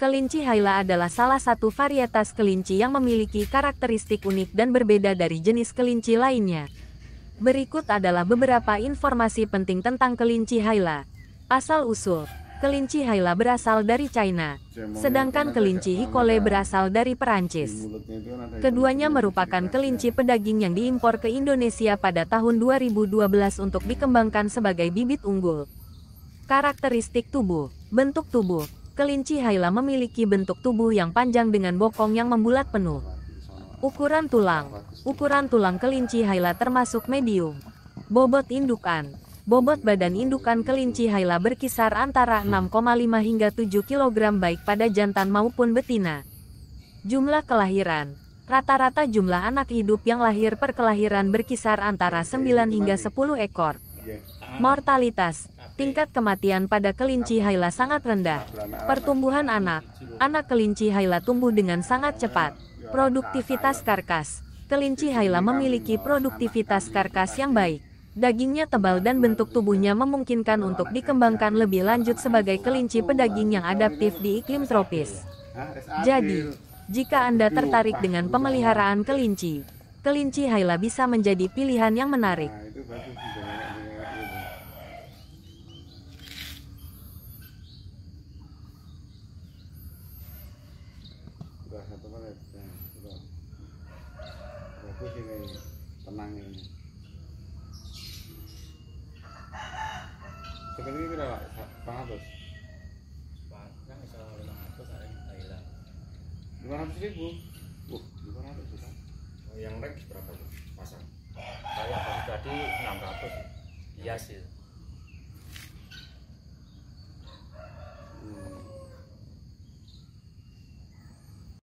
Kelinci Haila adalah salah satu varietas kelinci yang memiliki karakteristik unik dan berbeda dari jenis kelinci lainnya. Berikut adalah beberapa informasi penting tentang kelinci Haila. Asal-usul Kelinci Haila berasal dari China, sedangkan kelinci Hikole berasal dari Perancis. Keduanya merupakan kelinci pedaging yang diimpor ke Indonesia pada tahun 2012 untuk dikembangkan sebagai bibit unggul. Karakteristik tubuh, bentuk tubuh, Kelinci Haila memiliki bentuk tubuh yang panjang dengan bokong yang membulat penuh. Ukuran tulang Ukuran tulang kelinci Haila termasuk medium. Bobot indukan Bobot badan indukan kelinci Haila berkisar antara 6,5 hingga 7 kg baik pada jantan maupun betina. Jumlah kelahiran Rata-rata jumlah anak hidup yang lahir per kelahiran berkisar antara 9 hingga 10 ekor. Mortalitas tingkat kematian pada kelinci Haila sangat rendah. Pertumbuhan anak, anak kelinci Haila tumbuh dengan sangat cepat. Produktivitas karkas, kelinci Haila memiliki produktivitas karkas yang baik. Dagingnya tebal dan bentuk tubuhnya memungkinkan untuk dikembangkan lebih lanjut sebagai kelinci pedaging yang adaptif di iklim tropis. Jadi, jika Anda tertarik dengan pemeliharaan kelinci, kelinci Haila bisa menjadi pilihan yang menarik. apa ya bagus sih tenang ini seperti itu lah bang Agus bang bisa lima ratus ada yang hilang lima ratus ribu uh lima ratus juta yang rek berapa pasang saya tadi enam ratus iya sih